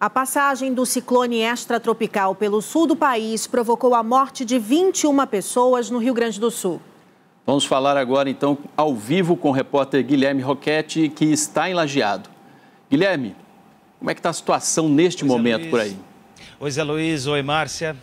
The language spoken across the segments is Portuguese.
A passagem do ciclone extratropical pelo sul do país provocou a morte de 21 pessoas no Rio Grande do Sul. Vamos falar agora, então, ao vivo com o repórter Guilherme Roquete, que está em Lajeado. Guilherme, como é que está a situação neste pois é, momento é, por aí? Oi, Zé Luiz. Oi, Márcia.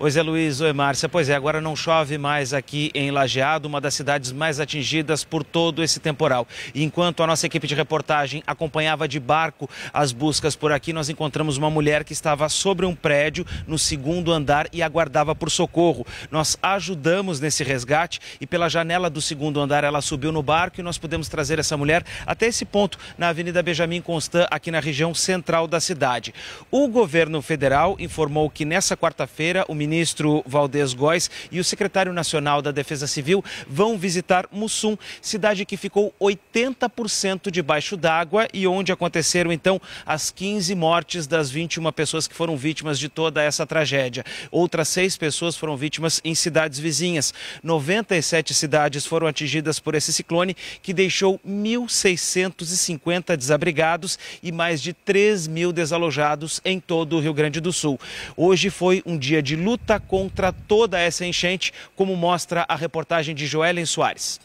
Oi, Zé Luiz, oi, Márcia. Pois é, agora não chove mais aqui em Lajeado, uma das cidades mais atingidas por todo esse temporal. E enquanto a nossa equipe de reportagem acompanhava de barco as buscas por aqui, nós encontramos uma mulher que estava sobre um prédio no segundo andar e aguardava por socorro. Nós ajudamos nesse resgate e pela janela do segundo andar ela subiu no barco e nós pudemos trazer essa mulher até esse ponto na Avenida Benjamin Constant, aqui na região central da cidade. O governo federal informou que nessa quarta-feira o ministro ministro Valdez Góes e o secretário nacional da Defesa Civil vão visitar Mussum, cidade que ficou 80% debaixo d'água e onde aconteceram então as 15 mortes das 21 pessoas que foram vítimas de toda essa tragédia. Outras seis pessoas foram vítimas em cidades vizinhas. 97 cidades foram atingidas por esse ciclone que deixou 1.650 desabrigados e mais de 3 mil desalojados em todo o Rio Grande do Sul. Hoje foi um dia de luta luta contra toda essa enchente, como mostra a reportagem de Joellen Soares.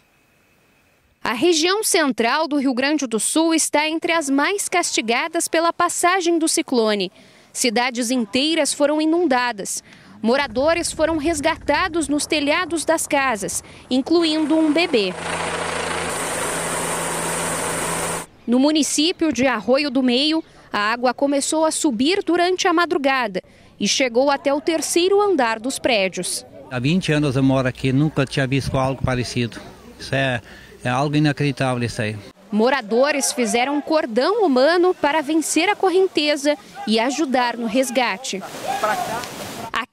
A região central do Rio Grande do Sul está entre as mais castigadas pela passagem do ciclone. Cidades inteiras foram inundadas. Moradores foram resgatados nos telhados das casas, incluindo um bebê. No município de Arroio do Meio, a água começou a subir durante a madrugada e chegou até o terceiro andar dos prédios. Há 20 anos eu moro aqui, nunca tinha visto algo parecido. Isso é, é algo inacreditável isso aí. Moradores fizeram um cordão humano para vencer a correnteza e ajudar no resgate.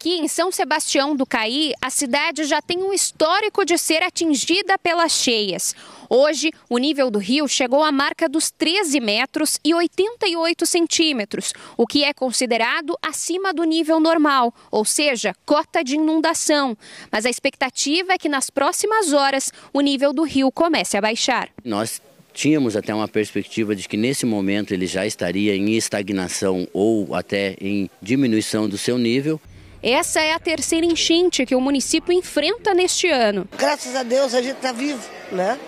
Aqui em São Sebastião do Caí, a cidade já tem um histórico de ser atingida pelas cheias. Hoje, o nível do rio chegou à marca dos 13 metros e 88 centímetros, o que é considerado acima do nível normal, ou seja, cota de inundação. Mas a expectativa é que nas próximas horas o nível do rio comece a baixar. Nós tínhamos até uma perspectiva de que nesse momento ele já estaria em estagnação ou até em diminuição do seu nível. Essa é a terceira enchente que o município enfrenta neste ano. Graças a Deus a gente está vivo, né?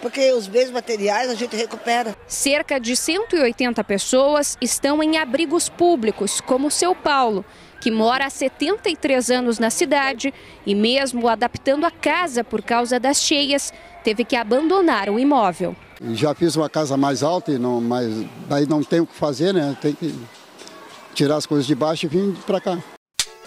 porque os bens materiais a gente recupera. Cerca de 180 pessoas estão em abrigos públicos, como o seu Paulo, que mora há 73 anos na cidade e, mesmo adaptando a casa por causa das cheias, teve que abandonar o imóvel. Já fiz uma casa mais alta, e não, mas daí não tem o que fazer, né? Tem que tirar as coisas de baixo e vir para cá